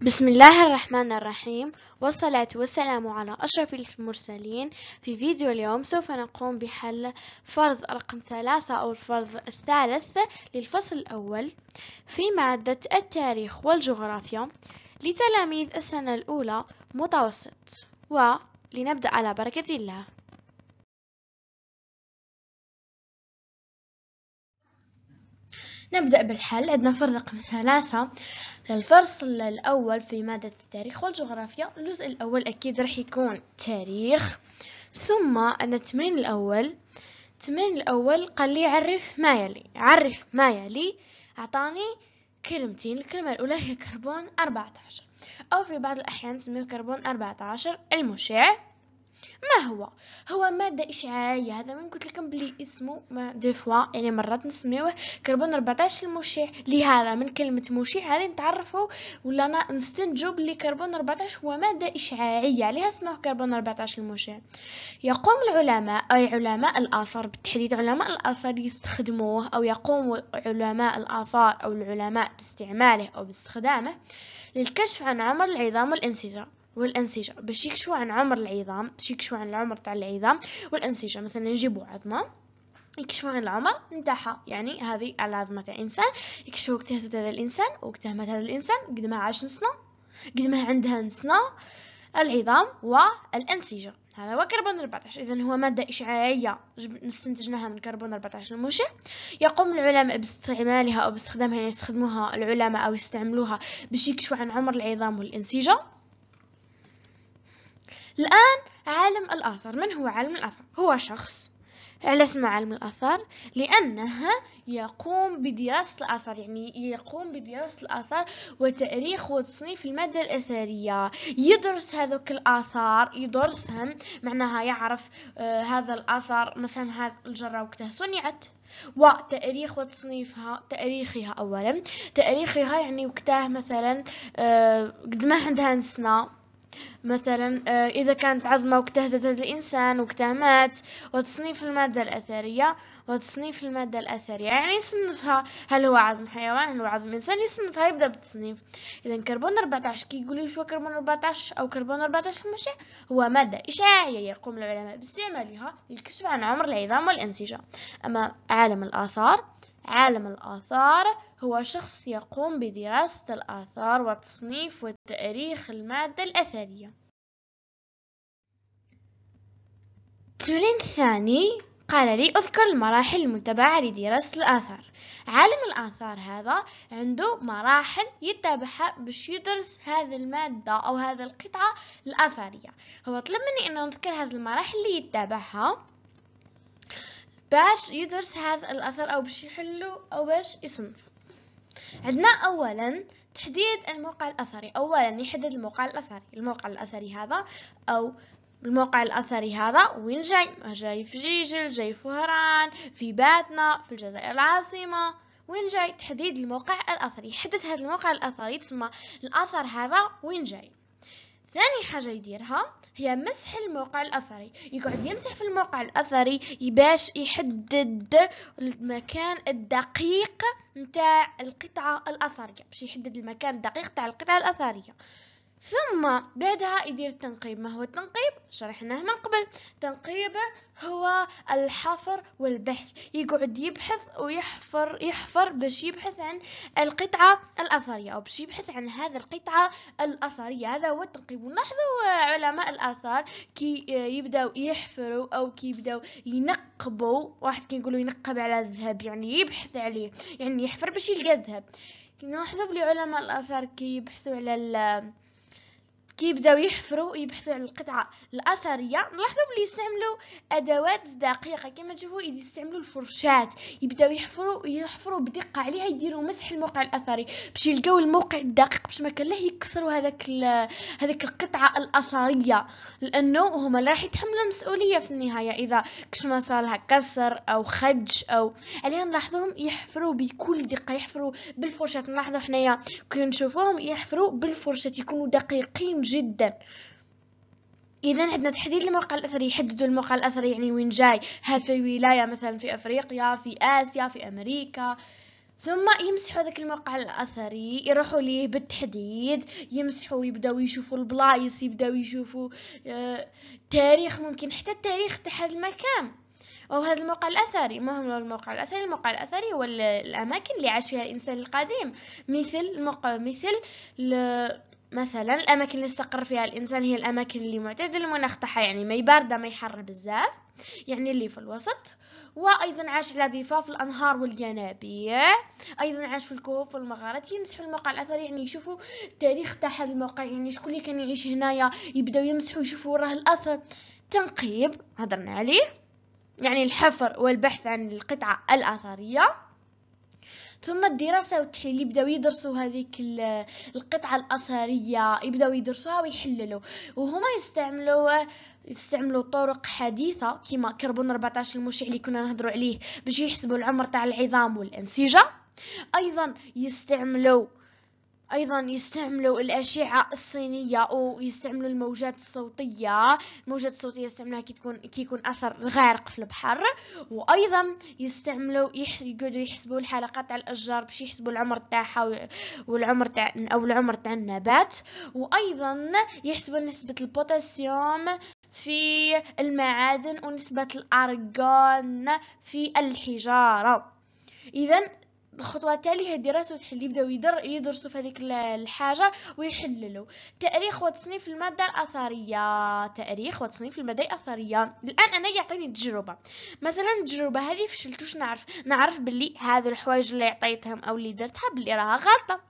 بسم الله الرحمن الرحيم والصلاة والسلام على أشرف المرسلين في فيديو اليوم سوف نقوم بحل فرض رقم ثلاثة أو الفرض الثالث للفصل الأول في مادة التاريخ والجغرافيا لتلاميذ السنة الأولى متوسط ولنبدأ على بركة الله نبدأ بالحل عندنا فرض رقم ثلاثة للفصل الأول في مادة التاريخ والجغرافيا الجزء الأول أكيد رح يكون تاريخ ثم أنا التمرين الأول التمرين الأول قال لي عرف ما يلي عرف ما يلي أعطاني كلمتين الكلمة الأولى هي كربون 14 أو في بعض الأحيان نسميه كربون 14 المشع ما هو هو ماده اشعاعيه هذا من قلت لكم بلي اسمه ما دي فوا يعني مرات نسميوه كربون 14 المشع لهذا من كلمه مشع هذه نتعرفوا ولا انا نستنتجوا بلي كربون 14 هو ماده اشعاعيه عليها اسمه كربون 14 المشع يقوم العلماء اي علماء الاثار بالتحديد علماء الاثار يستخدموه او يقوم علماء الاثار او العلماء باستعماله او باستخدامه للكشف عن عمر العظام والانسجام والأنسجة باش يكشفوا عن عمر العظام باش يكشفوا عن العمر تاع العظام والأنسجة مثلا نجيبوا عظمة يكشفوا عن العمر نتاعها يعني هذه العظمة تاع إنسان يكشفوا وقت هزت هذا الإنسان وقت مات هذا الإنسان قد ما عاش سنة قد ما عندها سنة العظام والأنسجة هذا هو كربون 14 اذا هو ماده اشعاعيه نستنتجناها من كربون 14 المشع يقوم العلماء باستعمالها او باستخدامها يعني يستخدموها العلماء او يستعملوها باش يكشفوا عن عمر العظام والانسجه الآن عالم الآثار من هو عالم الآثار؟ هو شخص على اسم عالم الآثار لأنه يقوم بدراسة الآثار يعني يقوم بدراسة الآثار وتاريخ وتصنيف المادة الأثرية يدرس هذوك الآثار يدرسهم معناها يعرف آه هذا الآثار مثلا هذا الجرة وقتها صنعت وتاريخ وتصنيفها تاريخها أولا تاريخها يعني وقتها مثلا آه قد ما عندها سنة مثلا آه، إذا كانت عظمة واجتهزت هذا الإنسان وقتها مات وتصنيف المادة الأثرية وتصنيف المادة الأثرية يعني يصنفها هل هو عظم حيوان هل هو عظم إنسان يصنفها يبدأ بالتصنيف إذا كربون 14 كي يقول شو كربون 14 أو كربون 14 ماشي هو مادة إشعاعية يقوم العلماء باستعمالها للكشف عن عمر العظام والأنسجة أما عالم الآثار عالم الآثار هو شخص يقوم بدراسة الآثار وتصنيف وتأريخ المادة الأثرية تمرين ثاني قال لي أذكر المراحل المتبعة لدراسة الآثار عالم الآثار هذا عنده مراحل يتبعها باش يدرس هذه المادة أو هذه القطعة الآثارية هو طلب مني أن أذكر هذه المراحل اللي يتبعها باش يدرس هذا الأثر أو باش يحلو أو باش يصنف عندنا أولا تحديد الموقع الأثري أولا يحدد الموقع الأثري الموقع الأثري هذا أو الموقع الأثري هذا وين جاي جاي في جيجل جاي في وهران في باتنا في الجزائر العاصمة وين جاي تحديد الموقع الأثري يحدد هذا الموقع الأثري تسمى الأثر هذا وين جاي ثاني حاجة يديرها هي مسح الموقع الأثري يقعد يمسح في الموقع الأثري باش يحدد المكان الدقيق نتاع القطعة الأثرية باش يحدد المكان الدقيق تاع القطعة الأثرية ثم بعدها يدير التنقيب ما هو التنقيب شرحناه من قبل تنقيبه هو الحفر والبحث يقعد يبحث ويحفر يحفر باش يبحث عن القطعة الأثرية أو باش يبحث عن هذا القطعة الأثرية هذا هو التنقيب ونلاحظوا علماء الآثار كي يبداو يحفروا أو كي يبدأوا ينقبوا واحد كي يقولوا ينقب على الذهب يعني يبحث عليه يعني يحفر باش يلقى الذهب نلاحظوا بلي علماء الآثار كي يبحثوا على كي بداو يحفروا ويبحثوا على القطعه الاثريه نلاحظوا بلي يستعملوا ادوات دقيقه كما تشوفوا يستعملوا الفرشات يبداو يحفروا ويحفروا بدقه عليها يديروا مسح الموقع الاثري باش يلقاو الموقع الدقيق باش ما كان له يكسروا هذاك هذاك القطعه الاثريه لانه هما اللي راح يتحملوا المسؤوليه في النهايه اذا كش ما صار لها كسر او خدش او عليها نلاحظوهم يحفروا بكل دقه يحفروا بالفرشات نلاحظوا حنايا كي نشوفوهم يحفروا بالفرشات يكونوا دقيقين جدا اذا عندنا تحديد الموقع الاثري يحددوا الموقع الاثري يعني وين جاي هل في ولايه مثلا في افريقيا في اسيا في امريكا ثم يمسحوا ذاك الموقع الاثري يروحوا ليه بالتحديد يمسحوا يبداو يشوفوا البلايص يبداو يشوفوا آه، تاريخ ممكن حتى التاريخ تاع هذا المكان او هذا الموقع الاثري ما هو الموقع الاثري الموقع الاثري هو الاماكن اللي عاش فيها الانسان القديم مثل الموقع مثل مثلا الاماكن اللي يستقر فيها الانسان هي الاماكن اللي معتدل المناخ تاعها يعني ما باردة ما يحر بزاف يعني اللي في الوسط وايضا عاش على ضفاف الانهار والينابيع ايضا عاش في الكهوف والمغارات يمسحوا الموقع الاثري يعني يشوفوا التاريخ تاع هذا الموقع يعني شكون اللي كان يعيش هنايا يبداو يمسحوا يشوفوا راه الاثر تنقيب هضرنا عليه يعني الحفر والبحث عن القطعة الأثرية ثم الدراسة والتحليل يبداو يدرسوا هذيك القطعة الأثرية يبداو يدرسوها ويحللوا وهما يستعملوا يستعملوا طرق حديثة كيما كربون 14 المشع اللي كنا نهضروا عليه باش يحسبوا العمر تاع العظام والأنسجة أيضا يستعملوا ايضا يستعملوا الاشعه الصينيه ويستعملوا الموجات الصوتيه الموجات الصوتيه يستعملوها كي تكون كي يكون اثر غارق في البحر وايضا يستعملوا يحس يقعدوا يحسبوا الحلقات تاع الاشجار باش يحسبوا العمر تاعها والعمر تاع او العمر تاع النبات وايضا يحسبوا نسبه البوتاسيوم في المعادن ونسبه الارغون في الحجاره اذا الخطوه التاليه هي الدراسه وتحل يبداو يدر يدرسوا في هذيك الحاجه ويحللوا تاريخ وتصنيف الماده الاثريه تاريخ وتصنيف الماده الاثريه الان انا يعطيني تجربه مثلا التجربه هذه فشلت واش نعرف نعرف باللي هذو الحوايج اللي عطيتهم او اللي درتها باللي راها غلطه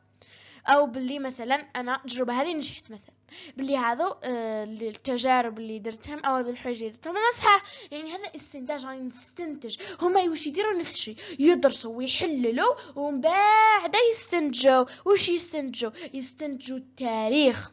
او باللي مثلا انا التجربه هذه نجحت مثلا باللي هذو آه، التجارب اللي درتهم او هذو الحوايج اللي درتهم انا صحاح يعني هذا استنتاج راني نستنتج هما واش يديروا نفس الشيء يدرسوا ويحللوا ومن بعد يستنتجوا واش يستنتجوا يستنتجوا التاريخ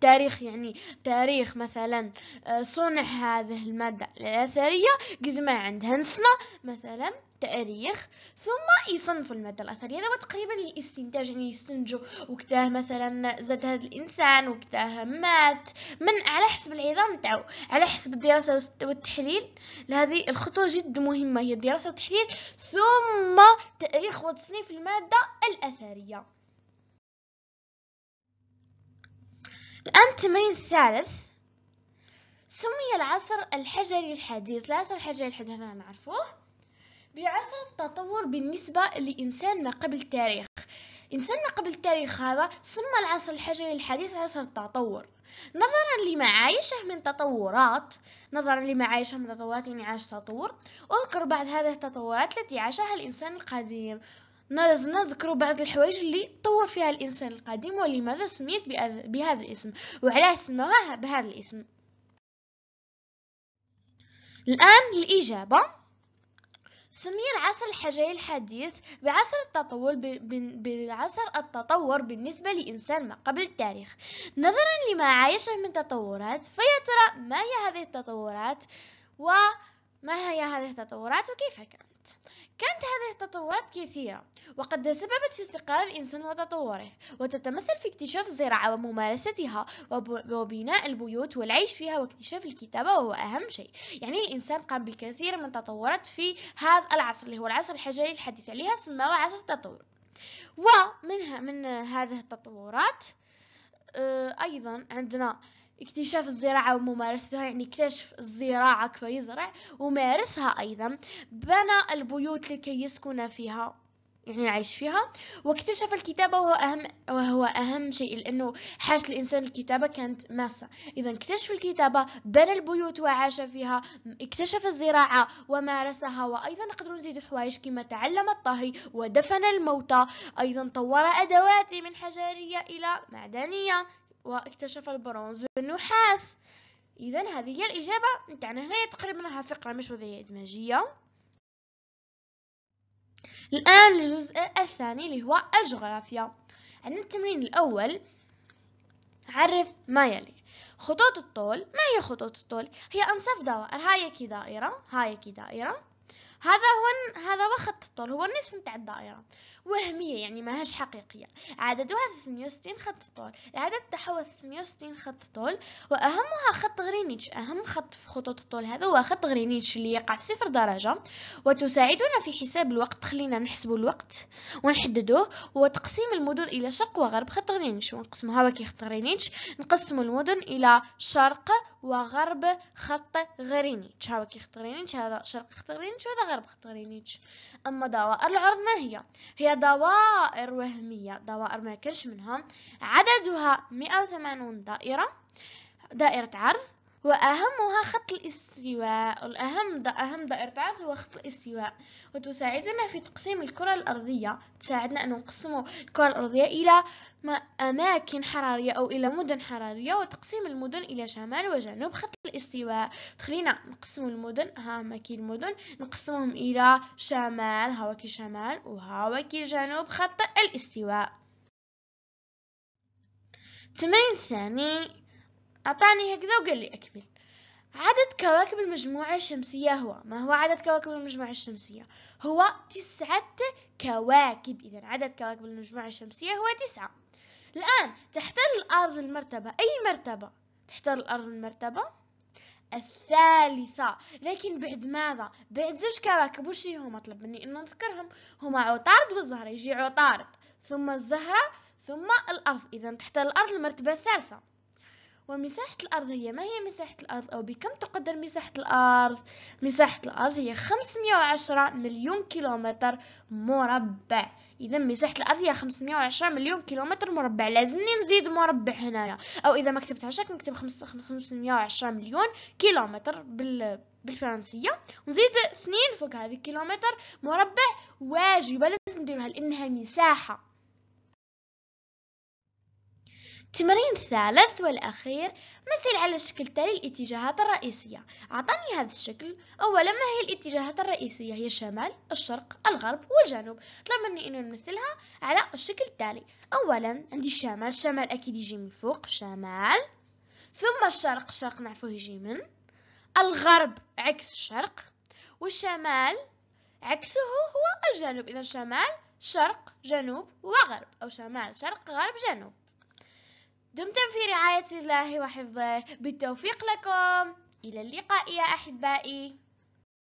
تاريخ يعني تاريخ مثلا آه، صنع هذه المادة الأثرية قد ما عندها نسنا مثلا التاريخ ثم يصنفوا المادة الأثرية هذا هو تقريبا الاستنتاج يعني يستنجوا وقتاه مثلا زاد هذا الإنسان وقتاه مات من على حسب العظام تاعو على حسب الدراسة والتحليل لهذه الخطوة جد مهمة هي الدراسة والتحليل ثم تاريخ وتصنيف المادة الأثرية الآن التمرين الثالث سمي العصر الحجري الحديث العصر الحجري الحديث هذا نعرفوه بعصر التطور بالنسبة لإنسان ما قبل التاريخ إنسان ما قبل التاريخ هذا سمى العصر الحجري الحديث عصر التطور نظرا لما عايشه من تطورات نظرا لما عايشه من تطورات يعني عاش تطور أذكر بعض هذه التطورات التي عاشها الإنسان القديم نذكر بعض الحوايج اللي طور فيها الإنسان القديم ولماذا سميت بهذا الاسم وعلاه سموها بهذا الاسم الآن الإجابة سمي العصر الحجري الحديث بعصر التطور بعصر التطور بالنسبة لإنسان ما قبل التاريخ نظرا لما عايشه من تطورات فيا ترى ما هي هذه التطورات وما هي هذه التطورات وكيف كانت التطورات كانت هذه التطورات كثيرة وقد تسببت في استقرار الإنسان وتطوره وتتمثل في اكتشاف الزراعة وممارستها وبناء البيوت والعيش فيها واكتشاف الكتابة وهو أهم شيء يعني الإنسان قام بالكثير من التطورات في هذا العصر اللي هو العصر الحجري الحديث عليها سماه عصر التطور ومنها من هذه التطورات آه، أيضا عندنا اكتشاف الزراعة وممارستها يعني اكتشف الزراعة كيف يزرع ومارسها أيضا بنى البيوت لكي يسكن فيها يعني عايش فيها واكتشف الكتابة وهو أهم وهو أهم شيء لأنه حاجة الإنسان الكتابة كانت ماسة إذا اكتشف الكتابة بنى البيوت وعاش فيها اكتشف الزراعة ومارسها وأيضا نقدر نزيد حوايج كما تعلم الطهي ودفن الموتى أيضا طور أدواتي من حجرية إلى معدنية واكتشف البرونز والنحاس اذا هذه هي الاجابه نتاعنا هنا تقريبا راها فقره مش وضعيه ادماجيه الان الجزء الثاني اللي هو الجغرافيا عندنا التمرين الاول عرف ما يلي خطوط الطول ما هي خطوط الطول هي انصاف دوائر هاي كي دائره هاي كي دائره هذا هو هذا هو الطول هو النصف نتاع الدائرة وهمية يعني ماهاش حقيقية عددها 68 خط طول العدد تاعها 68 خط طول وأهمها خط غرينيتش أهم خط في خطوط الطول هذا هو خط غرينيتش اللي يقع في صفر درجة وتساعدنا في حساب الوقت خلينا نحسبوا الوقت ونحددوه وتقسيم المدن إلى شرق وغرب خط غرينيتش ونقسمها هواكي خط غرينيتش نقسم المدن إلى شرق وغرب خط غرينيتش هواكي خط غرينيتش هذا شرق خط غرينيتش وهذا غرب خط غرينيتش أما دوائر العرض ما هي هي دوائر وهمية دوائر ما كانش منهم عددها 180 دائرة دائرة عرض وأهمها خط الاستواء الأهم ده أهم دائرة عرض هو خط الاستواء وتساعدنا في تقسيم الكرة الأرضية تساعدنا أن نقسم الكرة الأرضية إلى أماكن حرارية أو إلى مدن حرارية وتقسيم المدن إلى شمال وجنوب خط الاستواء خلينا نقسم المدن ها ماكي المدن نقسمهم إلى شمال هواكي شمال وهواكي جنوب خط الاستواء تمرين الثاني أعطاني هكذا وقال لي أكمل عدد كواكب المجموعة الشمسية هو ما هو عدد كواكب المجموعة الشمسية هو تسعة كواكب إذا عدد كواكب المجموعة الشمسية هو تسعة الآن تحتل الأرض المرتبة أي مرتبة تحتل الأرض المرتبة الثالثة لكن بعد ماذا بعد زوج كواكب وش هما طلب مني أن نذكرهم هما عطارد والزهرة يجي عطارد ثم الزهرة ثم الأرض إذا تحتل الأرض المرتبة الثالثة ومساحة الأرض هي ما هي مساحة الأرض أو بكم تقدر مساحة الأرض مساحة الأرض هي 510 مليون كيلومتر مربع إذا مساحة الأرض هي 510 مليون كيلومتر مربع لازمني نزيد مربع هنا أو إذا ما كتبتهاش هكا نكتب 510 مليون كيلومتر بال بالفرنسية ونزيد اثنين فوق هذه كيلومتر مربع واجبة لازم نديروها لأنها مساحة التمرين الثالث والأخير مثل على الشكل التالي الاتجاهات الرئيسية أعطاني هذا الشكل أولا ما هي الاتجاهات الرئيسية هي الشمال الشرق الغرب والجنوب طلب مني أن نمثلها على الشكل التالي أولا عندي الشمال الشمال أكيد يجي من فوق شمال ثم الشرق الشرق نعرفه يجي من الغرب عكس الشرق والشمال عكسه هو الجنوب إذا شمال شرق جنوب وغرب أو شمال شرق غرب جنوب دمتم في رعاية الله وحفظه بالتوفيق لكم إلى اللقاء يا أحبائي